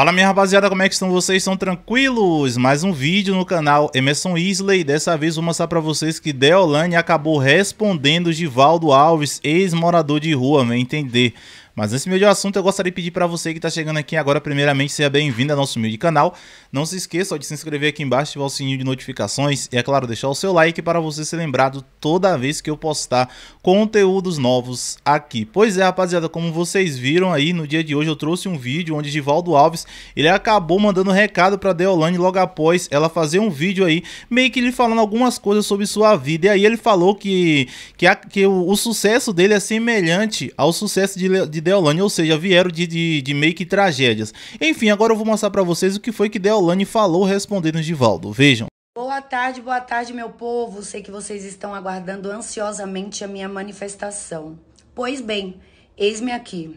Fala minha rapaziada, como é que estão vocês? Estão tranquilos? Mais um vídeo no canal Emerson Isley. Dessa vez vou mostrar pra vocês que Deolane acabou respondendo Givaldo Alves, ex-morador de rua, vem entender. Mas nesse meio de assunto, eu gostaria de pedir para você que está chegando aqui agora, primeiramente, seja bem-vindo ao nosso humilde canal. Não se esqueça de se inscrever aqui embaixo, ativar o sininho de notificações e, é claro, deixar o seu like para você ser lembrado toda vez que eu postar conteúdos novos aqui. Pois é, rapaziada, como vocês viram aí, no dia de hoje eu trouxe um vídeo onde Givaldo Alves, ele acabou mandando um recado para Deolane logo após ela fazer um vídeo aí, meio que ele falando algumas coisas sobre sua vida. E aí ele falou que, que, a, que o, o, sucesso dele é semelhante ao sucesso de, de de Deolane, ou seja, vieram de, de, de meio que tragédias. Enfim, agora eu vou mostrar para vocês o que foi que Deolane falou respondendo Givaldo. Vejam. Boa tarde, boa tarde, meu povo. Sei que vocês estão aguardando ansiosamente a minha manifestação. Pois bem, eis-me aqui.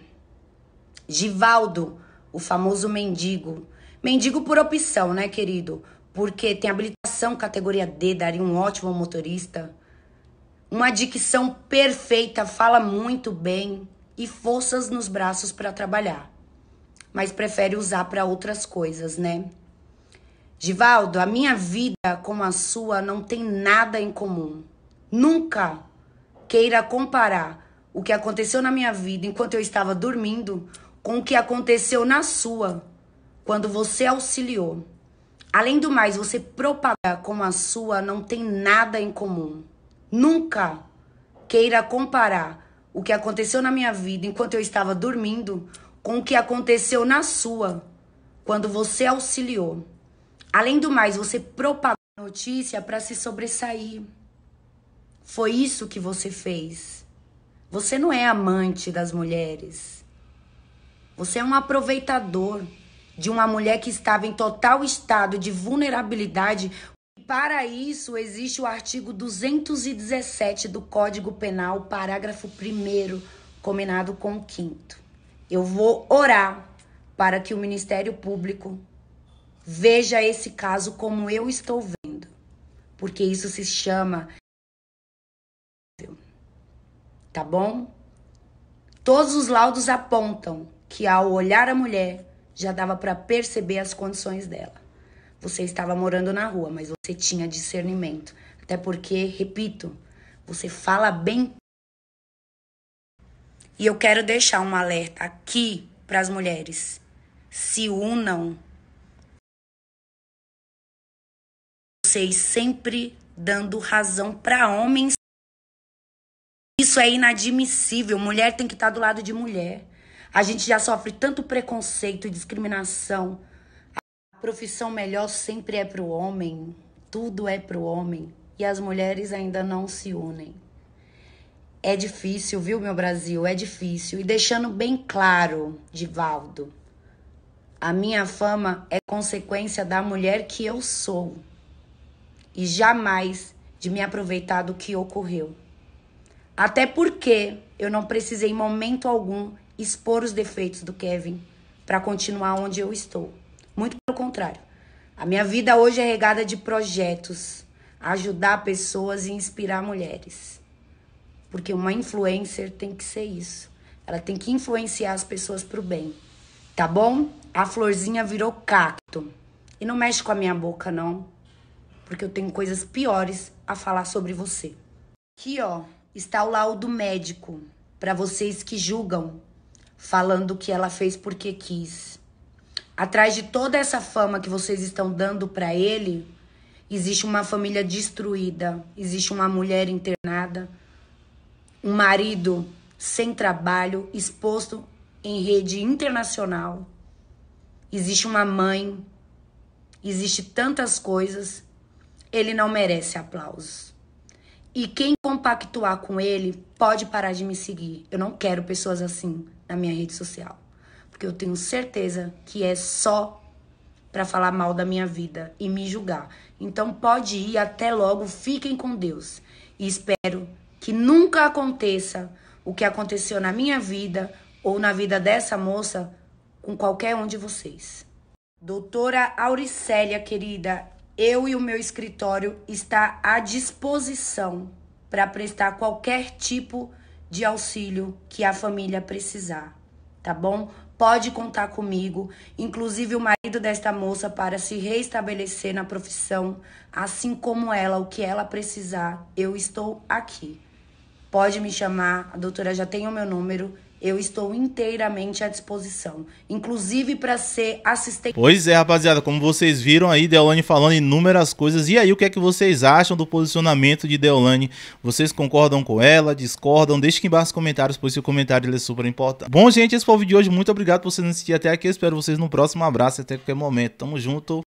Givaldo, o famoso mendigo. Mendigo por opção, né, querido? Porque tem habilitação categoria D, daria um ótimo motorista. Uma dicção perfeita, fala muito bem e forças nos braços para trabalhar, mas prefere usar para outras coisas, né? Givaldo, a minha vida com a sua não tem nada em comum. Nunca queira comparar o que aconteceu na minha vida enquanto eu estava dormindo com o que aconteceu na sua quando você auxiliou. Além do mais, você propaga com a sua não tem nada em comum. Nunca queira comparar o que aconteceu na minha vida enquanto eu estava dormindo com o que aconteceu na sua quando você auxiliou. Além do mais, você propagou a notícia para se sobressair. Foi isso que você fez. Você não é amante das mulheres. Você é um aproveitador de uma mulher que estava em total estado de vulnerabilidade para isso, existe o artigo 217 do Código Penal, parágrafo 1, combinado com o 5. Eu vou orar para que o Ministério Público veja esse caso como eu estou vendo, porque isso se chama. Tá bom? Todos os laudos apontam que, ao olhar a mulher, já dava para perceber as condições dela você estava morando na rua, mas você tinha discernimento. Até porque, repito, você fala bem. E eu quero deixar um alerta aqui para as mulheres. Se unam. Vocês sempre dando razão para homens. Isso é inadmissível. Mulher tem que estar tá do lado de mulher. A gente já sofre tanto preconceito e discriminação profissão melhor sempre é para o homem, tudo é para o homem e as mulheres ainda não se unem. É difícil, viu, meu Brasil? É difícil. E deixando bem claro, Divaldo, a minha fama é consequência da mulher que eu sou e jamais de me aproveitar do que ocorreu. Até porque eu não precisei em momento algum expor os defeitos do Kevin para continuar onde eu estou pelo contrário. A minha vida hoje é regada de projetos, ajudar pessoas e inspirar mulheres. Porque uma influencer tem que ser isso. Ela tem que influenciar as pessoas pro bem. Tá bom? A florzinha virou cacto. E não mexe com a minha boca, não. Porque eu tenho coisas piores a falar sobre você. Aqui, ó, está o laudo médico para vocês que julgam, falando que ela fez porque quis. Atrás de toda essa fama que vocês estão dando para ele, existe uma família destruída, existe uma mulher internada, um marido sem trabalho, exposto em rede internacional. Existe uma mãe, existe tantas coisas. Ele não merece aplausos. E quem compactuar com ele pode parar de me seguir. Eu não quero pessoas assim na minha rede social porque eu tenho certeza que é só para falar mal da minha vida e me julgar. Então pode ir, até logo, fiquem com Deus. E espero que nunca aconteça o que aconteceu na minha vida ou na vida dessa moça com qualquer um de vocês. Doutora Auricélia, querida, eu e o meu escritório está à disposição para prestar qualquer tipo de auxílio que a família precisar tá bom? Pode contar comigo, inclusive o marido desta moça, para se reestabelecer na profissão, assim como ela, o que ela precisar, eu estou aqui. Pode me chamar, a doutora já tem o meu número eu estou inteiramente à disposição, inclusive para ser assistente. Pois é, rapaziada, como vocês viram aí, Deolane falando inúmeras coisas. E aí, o que é que vocês acham do posicionamento de Deolane? Vocês concordam com ela? Discordam? Deixe aqui embaixo nos comentários, pois seu comentário ele é super importante. Bom, gente, esse foi o vídeo de hoje. Muito obrigado por vocês assistirem até aqui. Eu espero vocês no próximo. abraço até qualquer momento. Tamo junto.